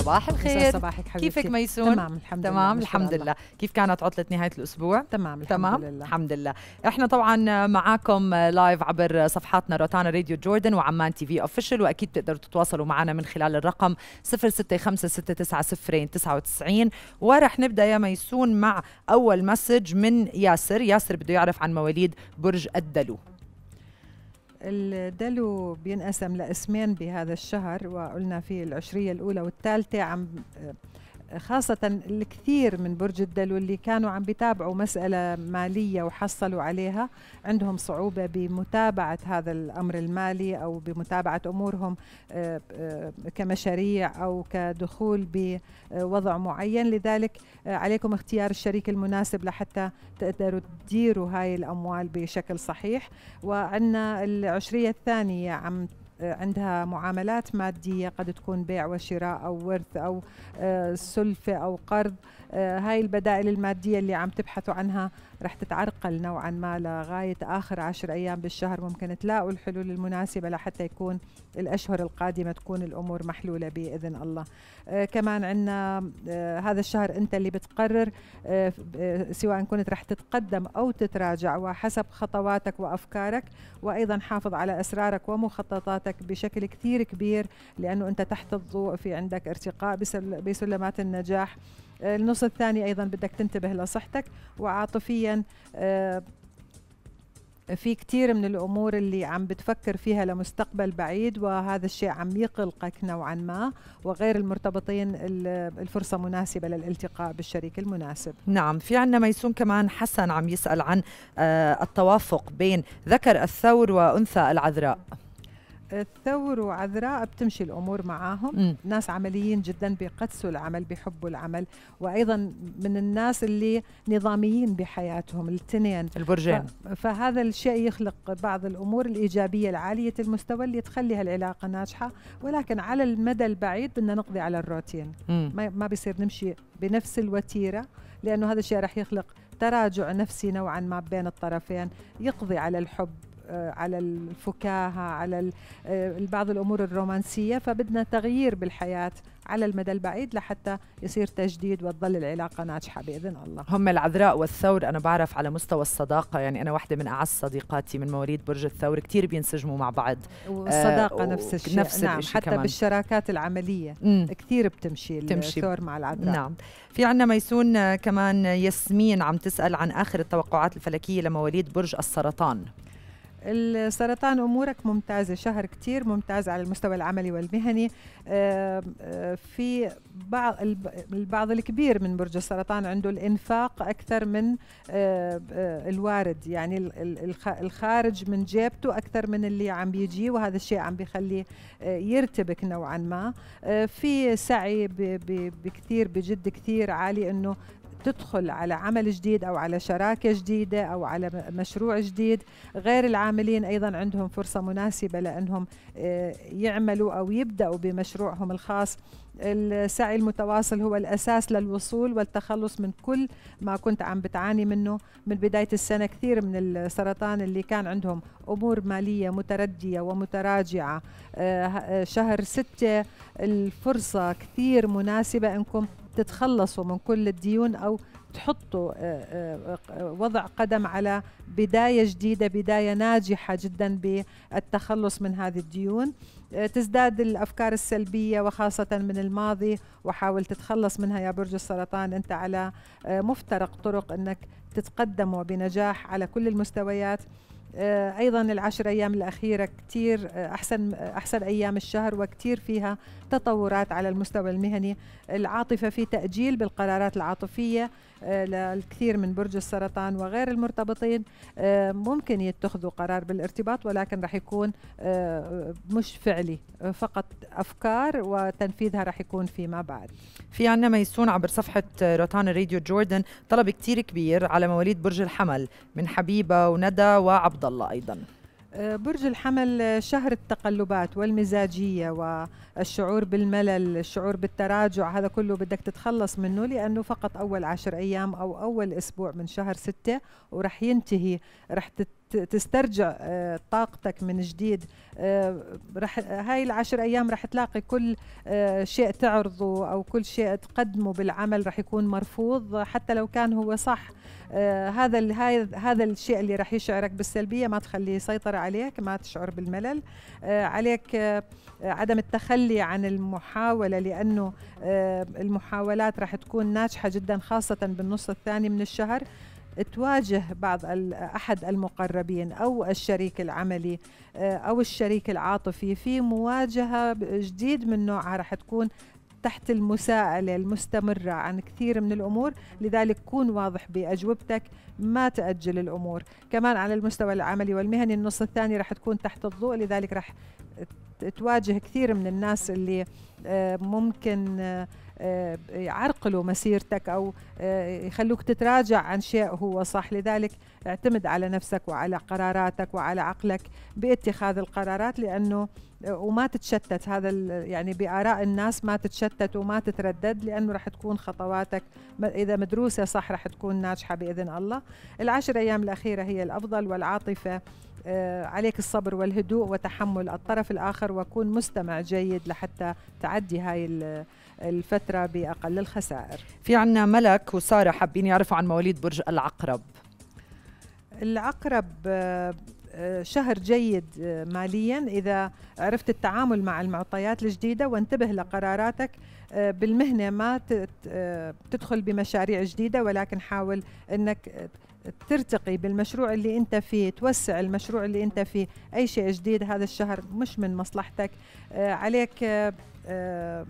صباح الخير صباحك حبيبتي كيفك ميسون تمام الحمد تمام لله تمام الحمد لله كيف كانت عطله نهايه الاسبوع تمام الحمد تمام لله الحمد لله احنا طبعا معاكم لايف عبر صفحاتنا روتانا راديو جوردن وعمان تي في اوفيشال واكيد بتقدروا تتواصلوا معنا من خلال الرقم 0656690299 ورح نبدا يا ميسون مع اول مسج من ياسر ياسر بده يعرف عن مواليد برج الدلو الدلو بينقسم لقسمين بهذا الشهر وقلنا في العشرية الأولى والثالثة عم خاصة الكثير من برج الدلو اللي كانوا عم بيتابعوا مسألة مالية وحصلوا عليها عندهم صعوبة بمتابعة هذا الأمر المالي أو بمتابعة أمورهم آه، آه، كمشاريع أو كدخول بوضع معين لذلك آه، عليكم اختيار الشريك المناسب لحتى تقدروا تديروا هاي الأموال بشكل صحيح وعندنا العشرية الثانية عم عندها معاملات مادية قد تكون بيع وشراء أو ورث أو آه، سلفة أو قرض آه، هاي البدائل المادية اللي عم تبحثوا عنها رح تتعرقل نوعا ما لغاية آخر عشر أيام بالشهر ممكن تلاقوا الحلول المناسبة لحتى يكون الأشهر القادمة تكون الأمور محلولة بإذن الله آه كمان عندنا آه هذا الشهر أنت اللي بتقرر آه, آه، سواء كنت رح تتقدم أو تتراجع وحسب خطواتك وأفكارك وأيضا حافظ على أسرارك ومخططاتك بشكل كثير كبير لأنه أنت تحت الضوء في عندك ارتقاء بسلمات النجاح النص الثاني ايضا بدك تنتبه لصحتك وعاطفيا آه، في كثير من الامور اللي عم بتفكر فيها لمستقبل بعيد وهذا الشيء عم يقلقك نوعا ما وغير المرتبطين الفرصه مناسبه للالتقاء بالشريك المناسب. نعم في عندنا ميسون كمان حسن عم يسال عن آه، التوافق بين ذكر الثور وانثى العذراء. الثور وعذراء بتمشي الامور معاهم م. ناس عمليين جدا بيقدسوا العمل بيحبوا العمل وايضا من الناس اللي نظاميين بحياتهم الاثنين البرجين فهذا الشيء يخلق بعض الامور الايجابيه العاليه المستوى اللي تخلي هالعلاقه ناجحه ولكن على المدى البعيد بدنا نقضي على الروتين م. ما, ما بيصير نمشي بنفس الوتيره لانه هذا الشيء رح يخلق تراجع نفسي نوعا ما بين الطرفين يقضي على الحب آه، على الفكاهه على آه، بعض الامور الرومانسيه فبدنا تغيير بالحياه على المدى البعيد لحتى يصير تجديد وتظل العلاقة ناجحة بإذن الله هم العذراء والثور أنا بعرف على مستوى الصداقة يعني أنا واحدة من أعز صديقاتي من مواليد برج الثور كتير بينسجموا مع بعض والصداقة آه نفس الشيء نفس نعم الشيء حتى كمان. بالشراكات العملية مم. كتير بتمشي تمشي. الثور مع العذراء نعم في عنا ميسون آه، كمان ياسمين عم تسأل عن آخر التوقعات الفلكية لمواليد برج السرطان السرطان امورك ممتازه شهر كتير ممتاز على المستوى العملي والمهني في بعض البعض الكبير من برج السرطان عنده الانفاق اكثر من الوارد يعني الخارج من جيبته اكثر من اللي عم بيجي وهذا الشيء عم بيخليه آه، يرتبك نوعا ما آه، في سعي بكثير بجد كثير عالي انه تدخل على عمل جديد او على شراكه جديده او على مشروع جديد غير العاملين ايضا عندهم فرصه مناسبه لانهم آه، يعملوا او يبداوا بمشروعهم الخاص السعي المتواصل هو الاساس للوصول والتخلص من كل ما كنت عم بتعاني منه من بدايه السنه كثير من السرطان اللي كان عندهم امور ماليه مترديه ومتراجعه آه، شهر ستة الفرصه كثير مناسبه انكم تتخلصوا من كل الديون او تحطوا آه، آه، وضع قدم على بدايه جديده بدايه ناجحه جدا بالتخلص من هذه الديون آه، تزداد الافكار السلبيه وخاصه من الماضي وحاول تتخلص منها يا برج السرطان انت على مفترق طرق انك تتقدموا بنجاح على كل المستويات آه، ايضا العشر ايام الاخيره كثير آه، احسن احسن ايام الشهر وكثير فيها تطورات على المستوى المهني العاطفه في تاجيل بالقرارات العاطفيه آه، للكثير من برج السرطان وغير المرتبطين آه، ممكن يتخذوا قرار بالارتباط ولكن رح يكون آه، مش فعلي فقط أفكار وتنفيذها رح يكون فيما بعد في عنا ميسون عبر صفحة روتانا راديو جوردن طلب كتير كبير على مواليد برج الحمل من حبيبة وندى وعبد الله أيضاً برج الحمل شهر التقلبات والمزاجية والشعور بالملل الشعور بالتراجع هذا كله بدك تتخلص منه لأنه فقط أول عشر أيام أو أول أسبوع من شهر ستة ورح ينتهي رح تت تسترجع آه، طاقتك من جديد آه، رح هاي العشر ايام رح تلاقي كل آه، شيء تعرضه او كل شيء تقدمه بالعمل رح يكون مرفوض حتى لو كان هو صح هذا هذا الشيء اللي رح يشعرك بالسلبيه ما تخليه يسيطر عليك ما تشعر بالملل عليك عدم التخلي عن المحاوله لانه المحاولات رح تكون ناجحه جدا خاصه بالنص الثاني من الشهر تواجه بعض احد المقربين او الشريك العملي آه، او الشريك العاطفي في مواجهه جديد من نوعها رح تكون تحت المساءلة المستمرة عن كثير من الأمور لذلك كون واضح بأجوبتك ما تأجل الأمور كمان على المستوى العملي والمهني النص الثاني رح تكون تحت الضوء لذلك رح تواجه كثير من الناس اللي آه، ممكن آه، آه، يعرقلوا مسيرتك او يخلوك تتراجع عن شيء هو صح لذلك اعتمد على نفسك وعلى قراراتك وعلى عقلك باتخاذ القرارات لانه وما تتشتت هذا يعني باراء الناس ما تتشتت وما تتردد لانه رح تكون خطواتك اذا مدروسه صح رح تكون ناجحه باذن الله العشر ايام الاخيره هي الافضل والعاطفه آه، عليك الصبر والهدوء وتحمل الطرف الآخر وكون مستمع جيد لحتى تعدي هاي الفترة بأقل الخسائر في عنا ملك وسارة حابين يعرفوا عن مواليد برج العقرب العقرب آه، آه، شهر جيد ماليا إذا عرفت التعامل مع المعطيات الجديدة وانتبه لقراراتك بالمهنة ما تدخل بمشاريع جديدة ولكن حاول أنك ترتقي بالمشروع اللي انت فيه توسع المشروع اللي انت فيه اي شيء جديد هذا الشهر مش من مصلحتك آه، عليك آه، آه،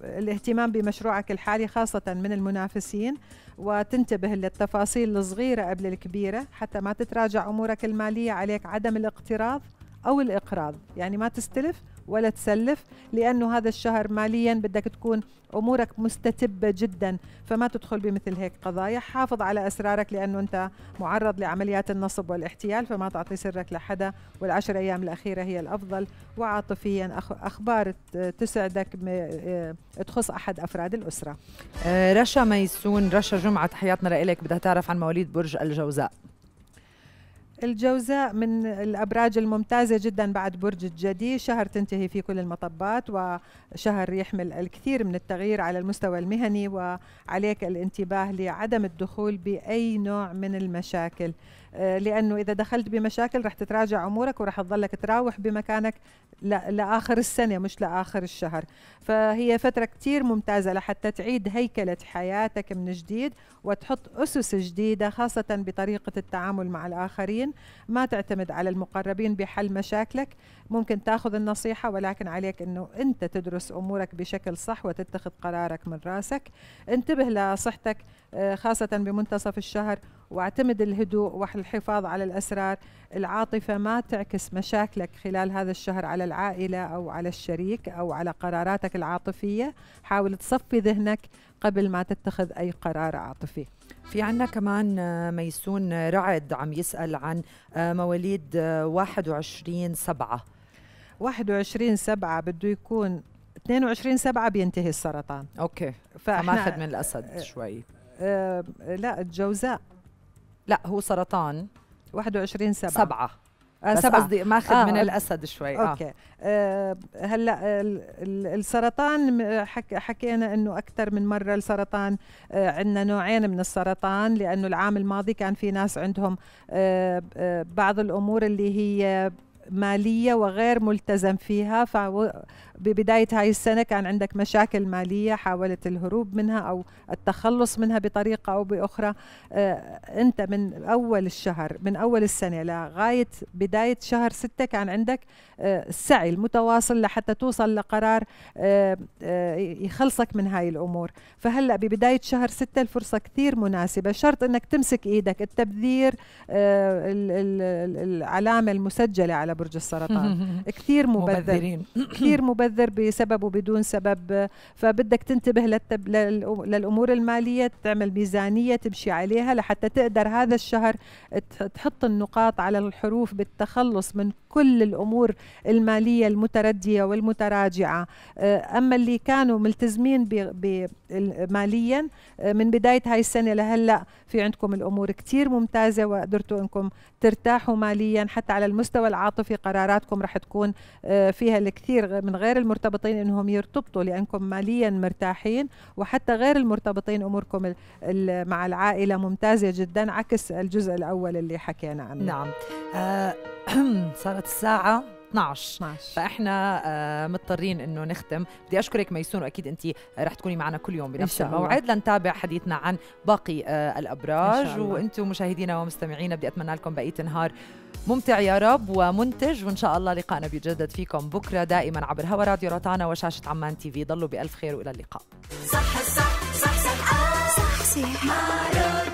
الاهتمام بمشروعك الحالي خاصة من المنافسين وتنتبه للتفاصيل الصغيرة قبل الكبيرة حتى ما تتراجع أمورك المالية عليك عدم الاقتراض أو الإقراض يعني ما تستلف ولا تسلف لأنه هذا الشهر ماليا بدك تكون أمورك مستتبة جدا فما تدخل بمثل هيك قضايا حافظ على أسرارك لأنه أنت معرض لعمليات النصب والاحتيال فما تعطي سرك لحدا والعشر أيام الأخيرة هي الأفضل وعاطفيا أخبار تسعدك آه، تخص أحد أفراد الأسرة آه، رشا ميسون رشا جمعة تحياتنا لك بدها تعرف عن مواليد برج الجوزاء الجوزاء من الأبراج الممتازة جدا بعد برج الجدي شهر تنتهي فيه كل المطبات وشهر يحمل الكثير من التغيير على المستوى المهني وعليك الانتباه لعدم الدخول بأي نوع من المشاكل آه، لأنه إذا دخلت بمشاكل رح تتراجع أمورك ورح تظلك تراوح بمكانك لا لاخر السنه مش لاخر الشهر فهي فتره كتير ممتازه لحتى تعيد هيكله حياتك من جديد وتحط اسس جديده خاصه بطريقه التعامل مع الاخرين ما تعتمد على المقربين بحل مشاكلك ممكن تاخذ النصيحه ولكن عليك انه انت تدرس امورك بشكل صح وتتخذ قرارك من راسك انتبه لصحتك آه، خاصه بمنتصف الشهر واعتمد الهدوء والحفاظ على الاسرار العاطفه ما تعكس مشاكلك خلال هذا الشهر على العائله او على الشريك او على قراراتك العاطفيه حاول تصفي ذهنك قبل ما تتخذ اي قرار عاطفي في عنا كمان آه، ميسون رعد عم يسأل عن آه، مواليد 21 سبعة 21 7 بده يكون 22 7 بينتهي السرطان اوكي فما اخذ من الاسد آه، شوي آه لا الجوزاء لا هو سرطان 21 7 سبعة آه بس قصدي ماخذ آه من الاسد شوي آه. اوكي آه هلا السرطان حكي حكينا انه اكثر من مره السرطان آه عندنا نوعين من السرطان لانه العام الماضي كان في ناس عندهم آه آه بعض الامور اللي هي مالية وغير ملتزم فيها فببداية هاي السنة كان عندك مشاكل مالية حاولت الهروب منها أو التخلص منها بطريقة أو بأخرى آه، أنت من أول الشهر من أول السنة لغاية بداية شهر ستة كان عندك السعي آه، المتواصل لحتى توصل لقرار آه، يخلصك من هاي الأمور فهلأ ببداية شهر ستة الفرصة كثير مناسبة شرط أنك تمسك إيدك التبذير العلامة المسجلة على برج السرطان كثير مبذر كثير مبذر بسبب وبدون سبب فبدك تنتبه للتب... للامور الماليه تعمل ميزانيه تمشي عليها لحتى تقدر هذا الشهر تحط النقاط على الحروف بالتخلص من كل الامور الماليه المترديه والمتراجعه آه، اما اللي كانوا ملتزمين ماليا آه، من بدايه هاي السنه لهلا في عندكم الامور كثير ممتازه وقدرتوا انكم ترتاحوا ماليا حتى على المستوى العاطفي قراراتكم رح تكون آه، فيها الكثير من غير المرتبطين انهم يرتبطوا لانكم ماليا مرتاحين وحتى غير المرتبطين اموركم مع العائله ممتازه جدا عكس الجزء الاول اللي حكينا عنه نعم آه صارت الساعة 12 12 فاحنا مضطرين انه نختم بدي اشكرك ميسون واكيد انت رح تكوني معنا كل يوم بنفس الموعد لنتابع حديثنا عن باقي الابراج وانتم مشاهدينا ومستمعينا بدي اتمنى لكم بقيه نهار ممتع يا رب ومنتج وان شاء الله لقائنا بيتجدد فيكم بكره دائما عبر هوا راديو روتانا وشاشه عمان تي في ضلوا بالف خير والى اللقاء صح صح صح صح, صح, صح, صح, صح, صح, صح, صح, صح, صح